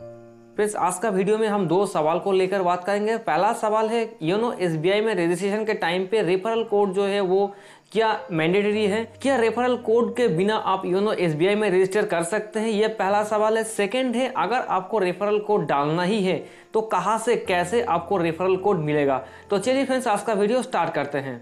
friends आज का video में हम दो सवाल को लेकर बात करेंगे पहला सवाल है योनो एस में रजिस्ट्रेशन के टाइम पे रेफरल कोड जो है वो क्या मैंडेटरी है क्या रेफरल कोड के बिना आप योनो एस में रजिस्टर कर सकते हैं यह पहला सवाल है सेकंड है अगर आपको रेफरल कोड डालना ही है तो कहाँ से कैसे आपको रेफरल कोड मिलेगा तो चलिए फ्रेंड्स आज का वीडियो स्टार्ट करते हैं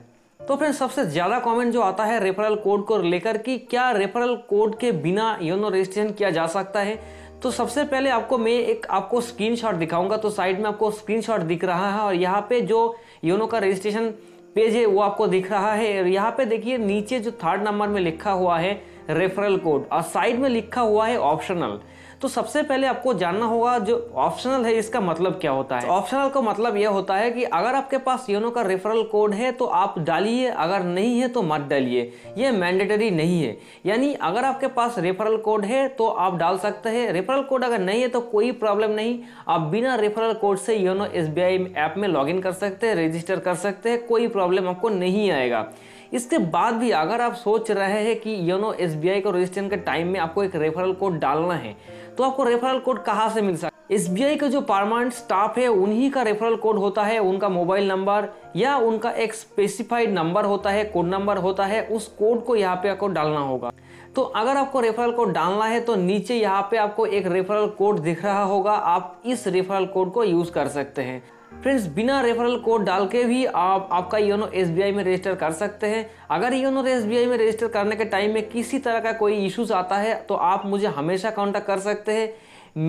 तो फ्रेंड्स सबसे ज़्यादा कमेंट जो आता है रेफरल कोड को लेकर कि क्या रेफरल कोड के बिना योनो रजिस्ट्रेशन किया जा सकता है तो सबसे पहले आपको मैं एक आपको स्क्रीनशॉट दिखाऊंगा तो साइड में आपको स्क्रीनशॉट दिख रहा है और यहाँ पे जो योनो का रजिस्ट्रेशन पेज है वो आपको दिख रहा है यहाँ पे देखिए नीचे जो थर्ड नंबर में लिखा हुआ है रेफरल कोड और साइड में लिखा हुआ है ऑप्शनल तो सबसे पहले आपको जानना होगा जो ऑप्शनल है इसका मतलब क्या होता है ऑप्शनल का मतलब यह होता है कि अगर आपके पास योनो का रेफरल कोड है तो आप डालिए अगर नहीं है तो मत डालिए यह मैंडेटरी नहीं है यानी अगर आपके पास रेफरल कोड है तो आप डाल सकते हैं रेफरल कोड अगर नहीं है तो कोई प्रॉब्लम नहीं आप बिना रेफरल कोड से योनो एस ऐप में लॉग कर सकते हैं रजिस्टर कर सकते हैं कोई प्रॉब्लम आपको नहीं आएगा इसके बाद भी अगर आप सोच रहे हैं कि योनो एस बी का रजिस्ट्रेशन के टाइम में आपको एक रेफरल कोड डालना है तो आपको रेफरल कोड कहाँ से मिल सकता एस बी का जो परमानेंट स्टाफ है उन्हीं का रेफरल कोड होता है उनका मोबाइल नंबर या उनका एक स्पेसिफाइड नंबर होता है कोड नंबर होता है उस कोड को यहाँ पे आपको डालना होगा तो अगर आपको रेफरल कोड डालना है तो नीचे यहाँ पे आपको एक रेफरल कोड दिख रहा होगा आप इस रेफरल कोड को यूज़ कर सकते हैं फ्रेंड्स बिना रेफरल कोड डाल के भी आप आपका योनो एस में रजिस्टर कर सकते हैं अगर योनो एस में रजिस्टर करने के टाइम में किसी तरह का कोई इशूज़ आता है तो आप मुझे हमेशा कॉन्टैक्ट कर सकते हैं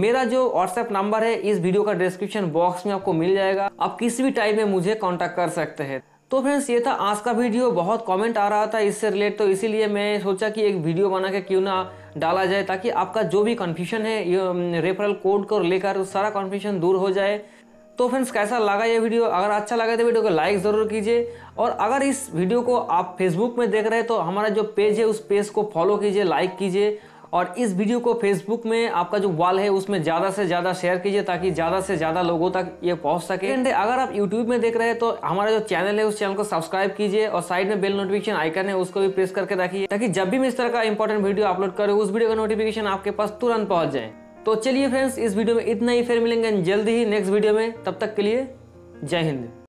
मेरा जो व्हाट्सएप नंबर है इस वीडियो का डिस्क्रिप्शन बॉक्स में आपको मिल जाएगा आप किसी भी टाइम में मुझे कॉन्टैक्ट कर सकते हैं तो फ्रेंड्स ये था आज का वीडियो बहुत कमेंट आ रहा था इससे रिलेट तो इसीलिए मैं सोचा कि एक वीडियो बना के क्यों ना डाला जाए ताकि आपका जो भी कन्फ्यूजन है रेफरल कोड को लेकर सारा कन्फ्यूजन दूर हो जाए तो फ्रेंड्स कैसा लगा ये वीडियो अगर अच्छा लगा तो वीडियो को लाइक ज़रूर कीजिए और अगर इस वीडियो को आप फेसबुक में देख रहे हैं तो हमारा जो पेज है उस पेज को फॉलो कीजिए लाइक कीजिए और इस वीडियो को फेसबुक में आपका जो वॉल है उसमें ज़्यादा से ज़्यादा शेयर कीजिए ताकि ज़्यादा से ज़्यादा लोगों तक ये पहुँच सके एंड अगर आप यूट्यूब में देख रहे हैं तो हमारा जो चैनल है उस चैनल को सब्सक्राइब कीजिए और साइड में बेल नोटिफिकेशन आइकन है उसको भी प्रेस करके रखिए ताकि जब भी मैं इस तरह का इंपॉर्टेंट वीडियो अपलोड करें उस वीडियो का नोटिफिकेशन आपके पास तुरंत पहुँच जाए तो चलिए फ्रेंड्स इस वीडियो में इतना ही फिर मिलेंगे जल्दी ही नेक्स्ट वीडियो में तब तक के लिए जय हिंद